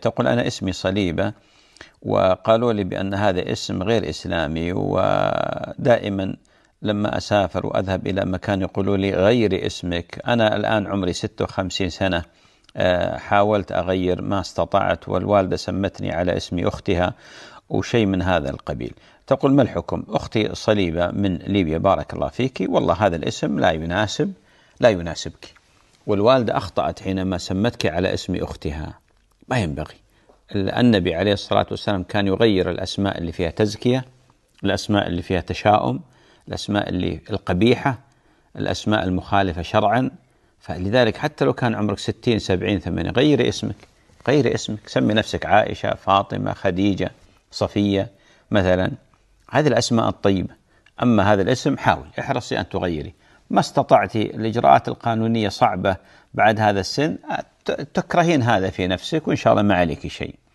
تقول أنا اسمي صليبة وقالوا لي بأن هذا اسم غير إسلامي ودائما لما أسافر وأذهب إلى مكان يقولوا لي غير اسمك أنا الآن عمري 56 سنة آه، حاولت أغير ما استطعت والوالدة سمتني على اسم أختها وشيء من هذا القبيل تقول ما الحكم أختي صليبة من ليبيا بارك الله فيك والله هذا الاسم لا يناسب لا يناسبك والوالدة أخطأت حينما سمتك على اسم أختها ما ينبغي النبي عليه الصلاة والسلام كان يغير الأسماء اللي فيها تزكية الأسماء اللي فيها تشاؤم الأسماء اللي القبيحة الأسماء المخالفة شرعا فلذلك حتى لو كان عمرك ستين سبعين ثمانين غير اسمك غير اسمك سمي نفسك عائشة فاطمة خديجة صفية مثلا هذه الأسماء الطيبة أما هذا الاسم حاول احرصي أن تغيري ما استطعت الإجراءات القانونية صعبة بعد هذا السن تكرهين هذا في نفسك وان شاء الله ما عليك شيء.